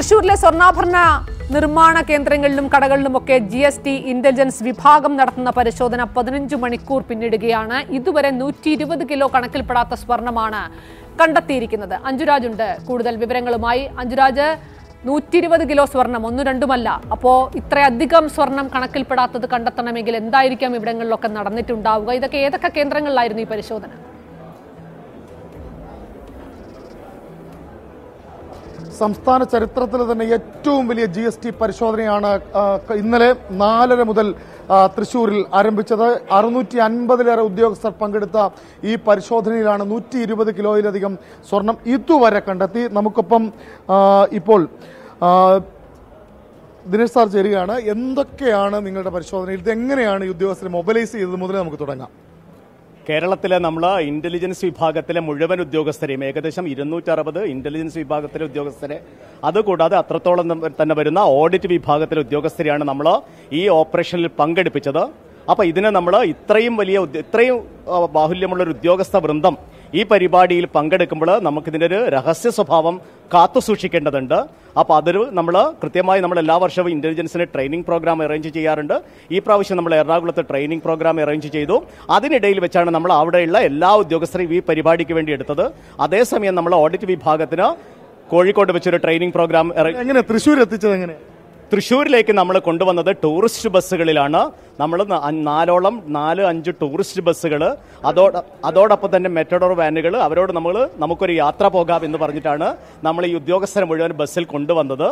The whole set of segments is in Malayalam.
തൃശൂരിലെ സ്വർണ്ണാഭരണ നിർമ്മാണ കേന്ദ്രങ്ങളിലും കടകളിലുമൊക്കെ ജി എസ് ടി ഇന്റലിജൻസ് വിഭാഗം നടത്തുന്ന പരിശോധന പതിനഞ്ച് മണിക്കൂർ പിന്നിടുകയാണ് ഇതുവരെ നൂറ്റി ഇരുപത് കിലോ കണക്കിൽപ്പെടാത്ത സ്വർണമാണ് കണ്ടെത്തിയിരിക്കുന്നത് അഞ്ജുരാജുണ്ട് കൂടുതൽ വിവരങ്ങളുമായി അഞ്ജുരാജ് നൂറ്റി ഇരുപത് കിലോ സ്വർണം ഒന്നും രണ്ടുമല്ല അപ്പോൾ ഇത്രയധികം സ്വർണം കണക്കിൽപ്പെടാത്തത് കണ്ടെത്തണമെങ്കിൽ എന്തായിരിക്കാം ഇവിടങ്ങളിലൊക്കെ നടന്നിട്ടുണ്ടാവുക ഇതൊക്കെ ഏതൊക്കെ കേന്ദ്രങ്ങളിലായിരുന്നു ഈ പരിശോധന സംസ്ഥാന ചരിത്രത്തിൽ തന്നെ ഏറ്റവും വലിയ ജി എസ് ടി പരിശോധനയാണ് ഇന്നലെ നാലര മുതൽ തൃശൂരിൽ ആരംഭിച്ചത് അറുന്നൂറ്റി അൻപതിലേറെ ഉദ്യോഗസ്ഥർ പങ്കെടുത്ത ഈ പരിശോധനയിലാണ് നൂറ്റി ഇരുപത് കിലോയിലധികം സ്വർണം ഇതുവരെ കണ്ടെത്തി നമുക്കൊപ്പം ഇപ്പോൾ ദിനേഷ് സാർ ചേരുകയാണ് എന്തൊക്കെയാണ് നിങ്ങളുടെ പരിശോധനയിൽ എങ്ങനെയാണ് ഈ ഉദ്യോഗസ്ഥരെ മൊബിലൈസ് ചെയ്തത് മുതൽ നമുക്ക് തുടങ്ങാം കേരളത്തിലെ നമ്മൾ ഇൻ്റലിജൻസ് വിഭാഗത്തിലെ മുഴുവൻ ഉദ്യോഗസ്ഥരെയും ഏകദേശം ഇരുന്നൂറ്ററുപത് ഇൻ്റലിജൻസ് വിഭാഗത്തിലെ ഉദ്യോഗസ്ഥരെ അതുകൂടാതെ അത്രത്തോളം തന്നെ വരുന്ന ഓഡിറ്റ് വിഭാഗത്തിലെ ഉദ്യോഗസ്ഥരെയാണ് നമ്മൾ ഈ ഓപ്പറേഷനിൽ പങ്കെടുപ്പിച്ചത് അപ്പോൾ ഇതിനെ നമ്മൾ ഇത്രയും വലിയ ഇത്രയും ബാഹുല്യമുള്ള ഒരു ഉദ്യോഗസ്ഥ വൃന്ദം ഈ പരിപാടിയിൽ പങ്കെടുക്കുമ്പോൾ നമുക്കിതിൻ്റെ ഒരു രഹസ്യ സ്വഭാവം കാത്തു സൂക്ഷിക്കേണ്ടതുണ്ട് അപ്പോൾ അതൊരു നമ്മൾ കൃത്യമായി നമ്മൾ എല്ലാ വർഷവും ഇൻ്റലിജൻസിന് ട്രെയിനിങ് പ്രോഗ്രാം അറേഞ്ച് ചെയ്യാറുണ്ട് ഈ പ്രാവശ്യം നമ്മൾ എറണാകുളത്ത് ട്രെയിനിങ് പ്രോഗ്രാം അറേഞ്ച് ചെയ്തു അതിനിടയിൽ വെച്ചാണ് നമ്മൾ അവിടെയുള്ള എല്ലാ ഉദ്യോഗസ്ഥരെയും ഈ പരിപാടിക്ക് വേണ്ടി എടുത്തത് അതേസമയം നമ്മൾ ഓഡിറ്റ് വിഭാഗത്തിന് കോഴിക്കോട് വെച്ചൊരു ട്രെയിനിങ് പ്രോഗ്രാം എങ്ങനെ തൃശ്ശൂർ എത്തിച്ചത് എങ്ങനെ തൃശ്ശൂരിലേക്ക് നമ്മൾ കൊണ്ടുവന്നത് ടൂറിസ്റ്റ് ബസ്സുകളിലാണ് നമ്മൾ നാലോളം നാല് അഞ്ച് ടൂറിസ്റ്റ് ബസ്സുകൾ അതോട് അതോടൊപ്പം തന്നെ മെറ്റഡോർ വാനുകൾ അവരോട് നമ്മൾ നമുക്കൊരു യാത്ര പോകാം എന്ന് പറഞ്ഞിട്ടാണ് നമ്മൾ ഈ ഉദ്യോഗസ്ഥരെ മുഴുവൻ ബസ്സിൽ കൊണ്ടുവന്നത്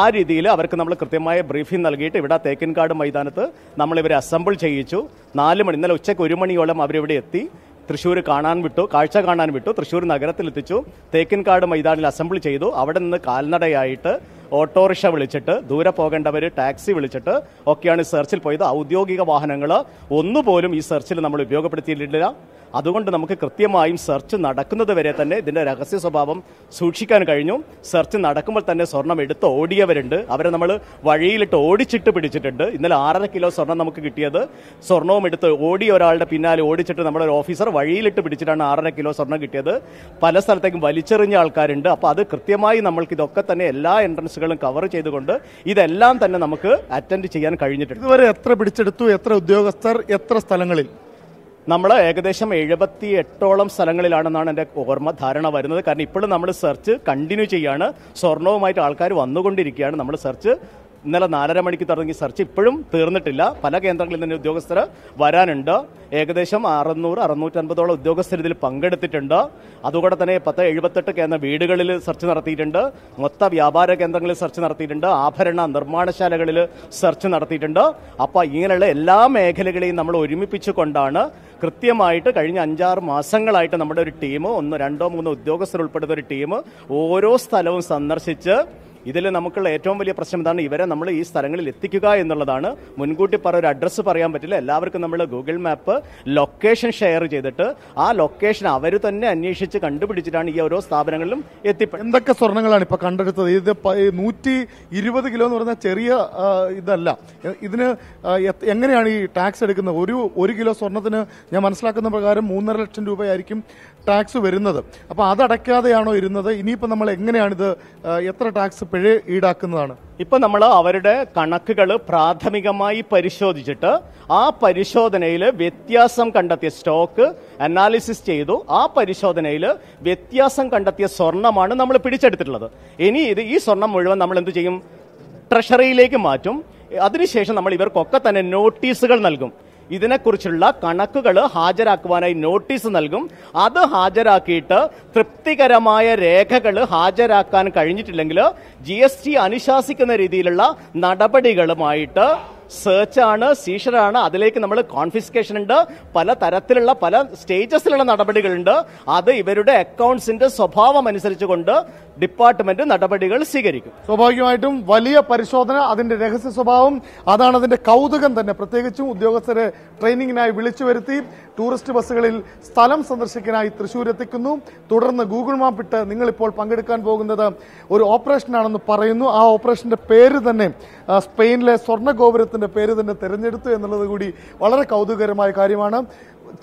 ആ രീതിയിൽ അവർക്ക് നമ്മൾ കൃത്യമായ ബ്രീഫിംഗ് നൽകിയിട്ട് ഇവിടെ തേക്കിൻകാട് മൈതാനത്ത് നമ്മളിവരെ അസംബിൾ ചെയ്യിച്ചു നാല് മണി ഇന്നലെ ഉച്ചയ്ക്ക് ഒരു മണിയോളം അവരിവിടെ എത്തി തൃശ്ശൂർ കാണാൻ വിട്ടു കാഴ്ച കാണാൻ വിട്ടു തൃശ്ശൂർ നഗരത്തിലെത്തിച്ചു തേക്കിൻകാട് മൈതാനിൽ അസംബിൾ ചെയ്തു അവിടെ നിന്ന് കാൽനടയായിട്ട് ഓട്ടോറിക്ഷ വിളിച്ചിട്ട് ദൂരെ പോകേണ്ടവർ ടാക്സി വിളിച്ചിട്ട് ഒക്കെയാണ് സെർച്ചിൽ പോയത് ഔദ്യോഗിക വാഹനങ്ങൾ ഒന്നുപോലും ഈ സെർച്ചിൽ നമ്മൾ ഉപയോഗപ്പെടുത്തിയിട്ടില്ല അതുകൊണ്ട് നമുക്ക് കൃത്യമായും സെർച്ച് നടക്കുന്നത് വരെ തന്നെ ഇതിൻ്റെ രഹസ്യ സ്വഭാവം സൂക്ഷിക്കാൻ കഴിഞ്ഞു സെർച്ച് നടക്കുമ്പോൾ തന്നെ സ്വർണം എടുത്ത് ഓടിയവരുണ്ട് അവരെ നമ്മൾ വഴിയിലിട്ട് ഓടിച്ചിട്ട് പിടിച്ചിട്ടുണ്ട് ഇന്നലെ ആറര കിലോ സ്വർണം നമുക്ക് കിട്ടിയത് സ്വർണവും എടുത്ത് ഓടിയ ഒരാളുടെ പിന്നാലെ ഓടിച്ചിട്ട് നമ്മുടെ ഒരു ഓഫീസർ വഴിയിലിട്ട് പിടിച്ചിട്ടാണ് ആറര കിലോ സ്വർണം കിട്ടിയത് പല സ്ഥലത്തേക്കും വലിച്ചെറിഞ്ഞ ആൾക്കാരുണ്ട് അപ്പോൾ അത് കൃത്യമായി നമ്മൾക്ക് ഇതൊക്കെ തന്നെ എല്ലാ എൻട്രൻസുകളും കവർ ചെയ്തുകൊണ്ട് ഇതെല്ലാം തന്നെ നമുക്ക് അറ്റൻഡ് ചെയ്യാൻ കഴിഞ്ഞിട്ടുണ്ട് ഇതുവരെ എത്ര പിടിച്ചെടുത്തു എത്ര ഉദ്യോഗസ്ഥർ എത്ര സ്ഥലങ്ങളിൽ നമ്മൾ ഏകദേശം എഴുപത്തി എട്ടോളം സ്ഥലങ്ങളിലാണെന്നാണ് എൻ്റെ ഓർമ്മ ധാരണ വരുന്നത് കാരണം ഇപ്പോഴും നമ്മൾ സെർച്ച് കണ്ടിന്യൂ ചെയ്യാണ് സ്വർണവുമായിട്ട് ആൾക്കാർ വന്നുകൊണ്ടിരിക്കുകയാണ് നമ്മൾ സെർച്ച് ഇന്നലെ നാലര മണിക്ക് തുടങ്ങിയ സെർച്ച് ഇപ്പോഴും തീർന്നിട്ടില്ല പല കേന്ദ്രങ്ങളിൽ തന്നെ ഉദ്യോഗസ്ഥർ വരാനുണ്ട് ഏകദേശം അറുന്നൂറ് അറുന്നൂറ്റൻപതോളം ഉദ്യോഗസ്ഥർ ഇതിൽ പങ്കെടുത്തിട്ടുണ്ട് അതുകൂടെ തന്നെ പത്ത് എഴുപത്തെട്ട് കേന്ദ്ര വീടുകളിൽ സെർച്ച് നടത്തിയിട്ടുണ്ട് മൊത്ത വ്യാപാര കേന്ദ്രങ്ങളിൽ സെർച്ച് നടത്തിയിട്ടുണ്ട് ആഭരണ നിർമ്മാണശാലകളിൽ സെർച്ച് നടത്തിയിട്ടുണ്ട് അപ്പോൾ ഇങ്ങനെയുള്ള എല്ലാ മേഖലകളെയും നമ്മൾ ഒരുമിപ്പിച്ചുകൊണ്ടാണ് കൃത്യമായിട്ട് കഴിഞ്ഞ അഞ്ചാറ് മാസങ്ങളായിട്ട് നമ്മുടെ ഒരു ടീം ഒന്നോ രണ്ടോ മൂന്നോ ഉദ്യോഗസ്ഥർ ഉൾപ്പെടുന്ന ഒരു ടീം ഓരോ സ്ഥലവും സന്ദർശിച്ച് ഇതിൽ നമുക്കുള്ള ഏറ്റവും വലിയ പ്രശ്നം എന്താണ് ഇവരെ നമ്മൾ ഈ സ്ഥലങ്ങളിൽ എത്തിക്കുക എന്നുള്ളതാണ് മുൻകൂട്ടി പറ ഒരു അഡ്രസ്സ് പറയാൻ പറ്റില്ല എല്ലാവർക്കും നമ്മൾ ഗൂഗിൾ മാപ്പ് ലൊക്കേഷൻ ഷെയർ ചെയ്തിട്ട് ആ ലൊക്കേഷൻ അവർ തന്നെ അന്വേഷിച്ച് കണ്ടുപിടിച്ചിട്ടാണ് ഈ ഓരോ സ്ഥാപനങ്ങളിലും എത്തിപ്പെട്ടത് എന്തൊക്കെ സ്വർണ്ണങ്ങളാണ് ഇപ്പൊ കണ്ടെടുത്തത് ഇത് നൂറ്റി ഇരുപത് കിലോ എന്ന് പറഞ്ഞാൽ ചെറിയ ഇതല്ല ഇതിന് എങ്ങനെയാണ് ഈ ടാക്സ് എടുക്കുന്നത് ഒരു ഒരു കിലോ സ്വർണത്തിന് ഞാൻ മനസ്സിലാക്കുന്ന പ്രകാരം മൂന്നര ലക്ഷം രൂപയായിരിക്കും ടാക്സ് വരുന്നത് അപ്പോൾ അതടയ്ക്കാതെയാണോ ഇരുന്നത് ഇനിയിപ്പോൾ നമ്മൾ എങ്ങനെയാണിത് എത്ര ടാക്സ് പിഴ ഈടാക്കുന്നതാണ് ഇപ്പൊ നമ്മൾ അവരുടെ കണക്കുകൾ പ്രാഥമികമായി പരിശോധിച്ചിട്ട് ആ പരിശോധനയിൽ വ്യത്യാസം കണ്ടെത്തിയ സ്റ്റോക്ക് അനാലിസിസ് ചെയ്തു ആ പരിശോധനയിൽ വ്യത്യാസം കണ്ടെത്തിയ സ്വർണമാണ് നമ്മൾ പിടിച്ചെടുത്തിട്ടുള്ളത് ഇനി ഇത് ഈ സ്വർണം മുഴുവൻ നമ്മൾ എന്ത് ചെയ്യും ട്രഷറിയിലേക്ക് മാറ്റും അതിനുശേഷം നമ്മൾ ഇവർക്കൊക്കെ തന്നെ നോട്ടീസുകൾ നൽകും ഇതിനെക്കുറിച്ചുള്ള കണക്കുകൾ ഹാജരാക്കുവാനായി നോട്ടീസ് നൽകും അത് ഹാജരാക്കിയിട്ട് തൃപ്തികരമായ രേഖകൾ ഹാജരാക്കാൻ കഴിഞ്ഞിട്ടില്ലെങ്കിൽ ജി അനുശാസിക്കുന്ന രീതിയിലുള്ള നടപടികളുമായിട്ട് സെർച്ചാണ് സീഷറാണ് അതിലേക്ക് നമ്മൾ കോൺഫിസ്കേഷൻ ഉണ്ട് പല തരത്തിലുള്ള പല സ്റ്റേജസിലുള്ള നടപടികളുണ്ട് അത് ഇവരുടെ അക്കൗണ്ട്സിന്റെ സ്വഭാവം കൊണ്ട് ഡിപ്പാർട്ട്മെന്റ് നടപടികൾ സ്വീകരിക്കും സ്വാഭാവികമായിട്ടും വലിയ പരിശോധന അതിന്റെ രഹസ്യ സ്വഭാവം അതാണ് അതിന്റെ കൗതുകം തന്നെ പ്രത്യേകിച്ചും ഉദ്യോഗസ്ഥരെ ട്രെയിനിങ്ങിനായി വിളിച്ചു വരുത്തി ടൂറിസ്റ്റ് ബസ്സുകളിൽ സ്ഥലം സന്ദർശിക്കാനായി തൃശൂർ എത്തിക്കുന്നു തുടർന്ന് ഗൂഗിൾ മാപ്പ് ഇട്ട് നിങ്ങളിപ്പോൾ പങ്കെടുക്കാൻ പോകുന്നത് ഒരു ഓപ്പറേഷനാണെന്ന് പറയുന്നു ആ ഓപ്പറേഷന്റെ പേര് തന്നെ സ്പെയിനിലെ സ്വർണ്ണ ഗോപുരത്തിന് അദ്ദേഹത്തിൻ്റെ പേര് തന്നെ തിരഞ്ഞെടുത്തു എന്നുള്ളത് കൂടി വളരെ കൗതുകകരമായ കാര്യമാണ്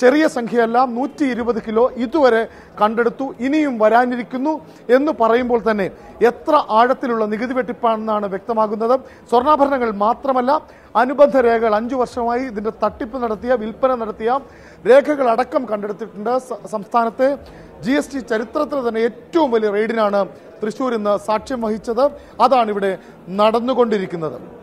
ചെറിയ സംഖ്യയല്ല നൂറ്റി ഇരുപത് കിലോ ഇതുവരെ കണ്ടെടുത്തു ഇനിയും വരാനിരിക്കുന്നു എന്ന് പറയുമ്പോൾ തന്നെ എത്ര ആഴത്തിലുള്ള നികുതി വെട്ടിപ്പാണെന്നാണ് വ്യക്തമാകുന്നത് സ്വർണ്ണാഭരണങ്ങൾ മാത്രമല്ല അനുബന്ധ രേഖകൾ അഞ്ചു വർഷമായി ഇതിന്റെ തട്ടിപ്പ് നടത്തിയ വിൽപ്പന നടത്തിയ രേഖകൾ അടക്കം കണ്ടെടുത്തിട്ടുണ്ട് സംസ്ഥാനത്തെ ജി എസ് ടി ചരിത്രത്തിൽ തന്നെ ഏറ്റവും വലിയ റെയ്ഡിനാണ് തൃശൂർ ഇന്ന് സാക്ഷ്യം വഹിച്ചത് അതാണ് ഇവിടെ നടന്നുകൊണ്ടിരിക്കുന്നത്